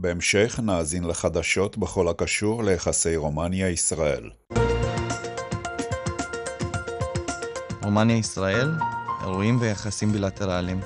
בהמשך נאזין לחדשות בכל הקשור ליחסי רומניה-ישראל. רומניה-ישראל, אירועים ויחסים בילטרליים.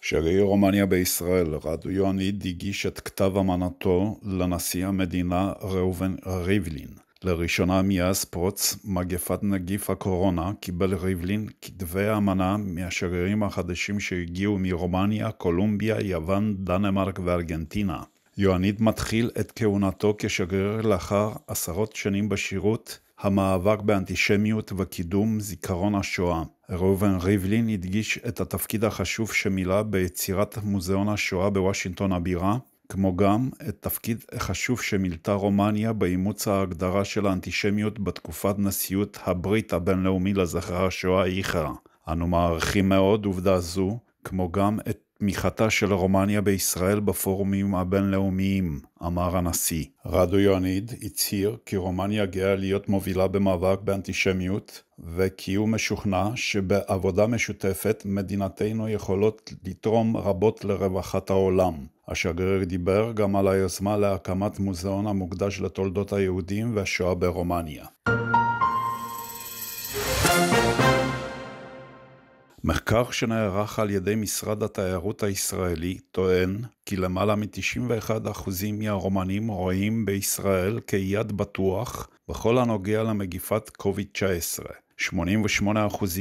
שגריר רומניה בישראל, רדיו יוניד, הגיש את כתב אמנתו לנשיא המדינה ראובן ריבלין. לראשונה מאז פרוץ מגפת נגיף הקורונה קיבל ריבלין כתבי אמנה מהשגרירים החדשים שהגיעו מרומניה, קולומביה, יוון, דנמרק וארגנטינה. יואנית מתחיל את כהונתו כשגריר לאחר עשרות שנים בשירות המאבק באנטישמיות וקידום זיכרון השואה. ראובן ריבלין הדגיש את התפקיד החשוב שמילא ביצירת מוזיאון השואה בוושינגטון הבירה, כמו גם את תפקיד החשוב שמילתה רומניה באימוץ ההגדרה של האנטישמיות בתקופת נשיאות הברית הבינלאומי לזכר השואה איכה. אנו מעריכים מאוד עובדה זו, כמו גם את תמיכתה של רומניה בישראל בפורומים הבינלאומיים, אמר הנשיא. רדו יוניד הצהיר כי רומניה גאה להיות מובילה במאבק באנטישמיות, וכי הוא משוכנע שבעבודה משותפת מדינתנו יכולות לתרום רבות לרווחת העולם. השגריר דיבר גם על היוזמה להקמת מוזיאון המוקדש לתולדות היהודים והשואה ברומניה. מחקר שנערך על ידי משרד התיירות הישראלי טוען כי למעלה מ-91% מהרומנים רואים בישראל כיד בטוח בכל הנוגע למגיפת COVID-19. 88%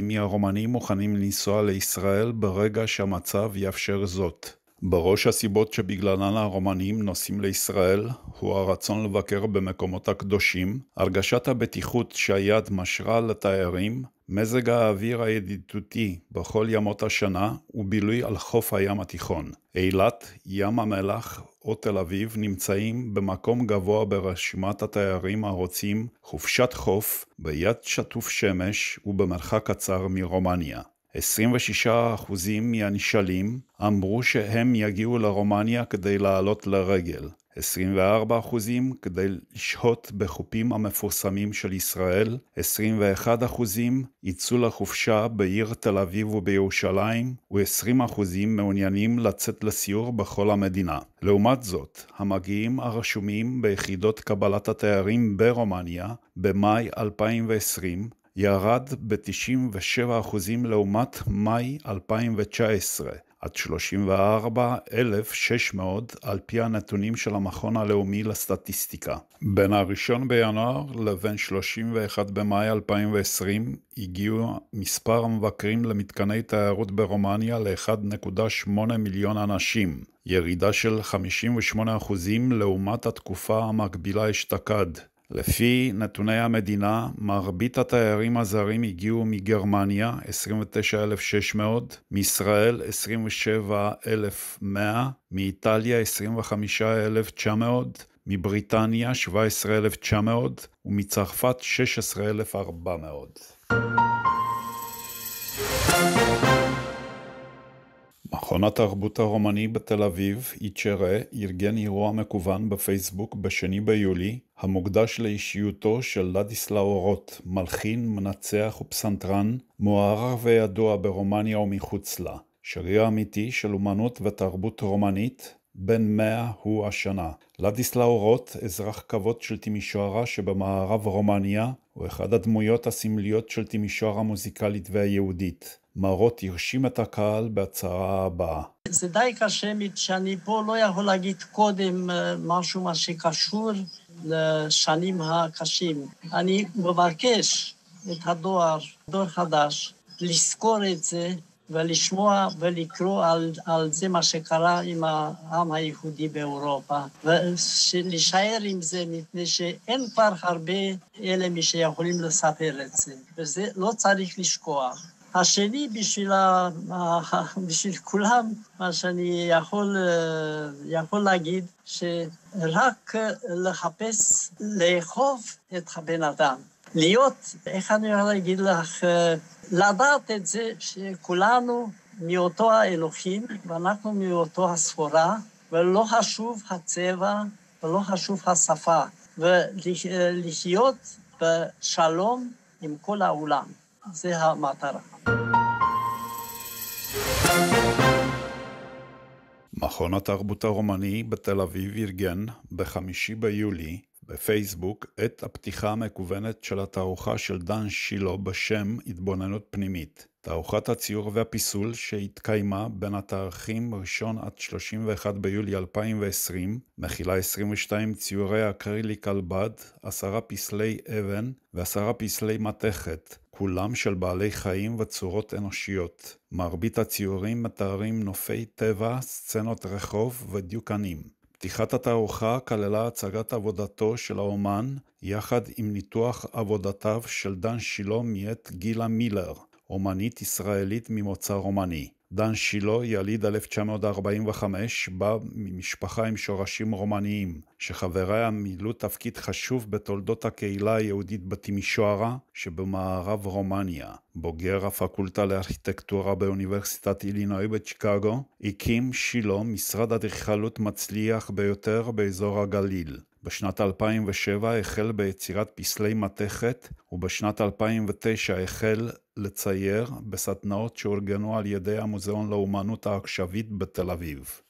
מהרומנים מוכנים לנסוע לישראל ברגע שהמצב יאפשר זאת. בראש הסיבות שבגללן הרומנים נוסעים לישראל הוא הרצון לבקר במקומות הקדושים, הרגשת הבטיחות שהיד משרה לתיירים מזג האוויר הידידותי בכל ימות השנה הוא בילוי על חוף הים התיכון. אילת, ים המלח או תל אביב נמצאים במקום גבוה ברשימת התיירים הרוצים חופשת חוף ביד שטוף שמש ובמרחק קצר מרומניה. 26% מהנשאלים אמרו שהם יגיעו לרומניה כדי לעלות לרגל. 24% כדי לשהות בחופים המפורסמים של ישראל, 21% יצאו לחופשה בעיר תל אביב ובירושלים, ו-20% מעוניינים לצאת לסיור בכל המדינה. לעומת זאת, המגיעים הרשומים ביחידות קבלת התיירים ברומניה במאי 2020 ירד ב-97% לעומת מאי 2019, עד 34,600 על פי הנתונים של המכון הלאומי לסטטיסטיקה. בין ה-1 בינואר לבין 31 במאי 2020 הגיעו מספר המבקרים למתקני תיירות ברומניה ל-1.8 מיליון אנשים, ירידה של 58% לעומת התקופה המקבילה אשתקד. לפי נתוני המדינה, מרבית התיירים הזרים הגיעו מגרמניה, 29,600, מישראל, 27,100, מאיטליה, 25,900, מבריטניה, 17,900, ומצרפת, 16,400. מכון התרבות הרומני בתל אביב, איצ'רה, ארגן אירוע מקוון בפייסבוק בשני ביולי, המוקדש לאישיותו של לדיסלאו רוט, מלחין, מנצח ופסנתרן, מוערך וידוע ברומניה ומחוץ לה. שריר אמיתי של אומנות ותרבות רומנית, בן מאה הוא השנה. לדיסלאו רוט, אזרח כבוד של תימישוארה שבמערב רומניה, הוא אחד הדמויות הסמליות של תימישוארה המוזיקלית והיהודית. מרות הרשים את הקהל בהצהרה הבאה. זה די קשה, שאני פה לא יכול להגיד קודם אה, משהו מה שקשור לשנים הקשים. אני מבקש את הדואר, דור חדש, לזכור את זה ולשמוע ולקרוא על, על זה מה שקרה עם העם היהודי באירופה, ולהישאר עם זה, מפני שאין כבר הרבה אלה מי שיכולים לספר את זה, וזה לא צריך לשכוח. השני בשביל, ה, בשביל כולם, מה שאני יכול, אה, יכול להגיד, שרק אה, לחפש לאכוף את הבן אדם. להיות, איך אני יכול להגיד לך, אה, לדעת את זה שכולנו מאותו האלוהים ואנחנו מאותו הספורה, ולא חשוב הצבע ולא חשוב השפה, ולחיות בשלום עם כל העולם. זה המטרה. מכון התרבות הרומני בתל אביב ארגן בחמישי ביולי בפייסבוק את הפתיחה המקוונת של התערוכה של דן שילה בשם התבוננות פנימית. תערוכת הציור והפיסול שהתקיימה בין התארכים 1 עד 31 ביולי 2020 מכילה 22 ציורי אקריליק על בד, 10 פסלי אבן ו-10 פסלי מתכת, כולם של בעלי חיים וצורות אנושיות. מרבית הציורים מתארים נופי טבע, סצנות רחוב ודיוקנים. פתיחת התערוכה כללה הצגת עבודתו של האומן, יחד עם ניתוח עבודתיו של דן שילה מאת גילה מילר, אומנית ישראלית ממוצא רומני. דן שילה, יליד 1945, בא ממשפחה עם שורשים רומניים, שחבריה מילאו תפקיד חשוב בתולדות הקהילה היהודית בתימישוארה שבמערב רומניה. בוגר הפקולטה לארכיטקטורה באוניברסיטת אילינוי בצ'יקגו, הקים שילה משרד אדריכלות מצליח ביותר באזור הגליל. בשנת 2007 החל ביצירת פסלי מתכת, ובשנת 2009 החל לצייר בסדנאות שאורגנו על ידי המוזיאון לאומנות העכשווית בתל אביב.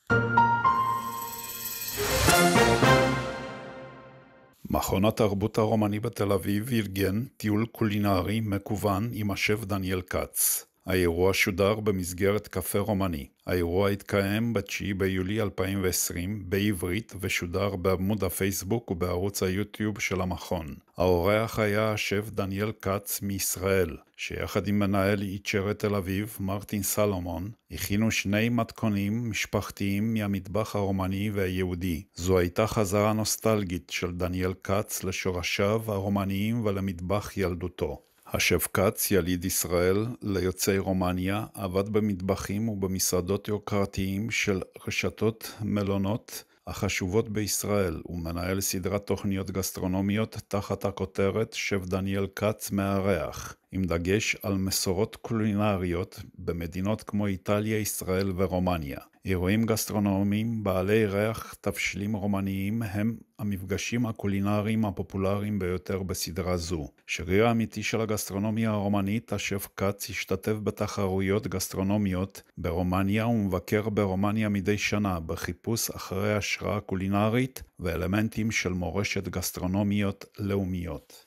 מכון התרבות הרומני בתל אביב ארגן טיול קולינרי מקוון עם השף דניאל כץ. האירוע שודר במסגרת קפה רומני. האירוע התקיים ב-9 ביולי 2020 בעברית ושודר בעמוד הפייסבוק ובערוץ היוטיוב של המכון. האורח היה השף דניאל כץ מישראל, שיחד עם מנהל איצ'רי תל אביב, מרטין סלומון, הכינו שני מתכונים משפחתיים מהמטבח הרומני והיהודי. זו הייתה חזרה נוסטלגית של דניאל כץ לשורשיו הרומניים ולמטבח ילדותו. השבק"ץ יליד ישראל ליוצאי רומניה עבד במטבחים ובמסעדות יוקרתיים של רשתות מלונות החשובות בישראל ומנהל סדרת תוכניות גסטרונומיות תחת הכותרת "שף דניאל כץ מארח". עם דגש על מסורות קולינריות במדינות כמו איטליה, ישראל ורומניה. אירועים גסטרונומיים בעלי ריח תבשילים רומניים הם המפגשים הקולינריים הפופולריים ביותר בסדרה זו. שגריר האמיתי של הגסטרונומיה הרומנית, השף כץ, השתתף בתחרויות גסטרונומיות ברומניה ומבקר ברומניה מדי שנה בחיפוש אחרי השראה קולינרית ואלמנטים של מורשת גסטרונומיות לאומיות.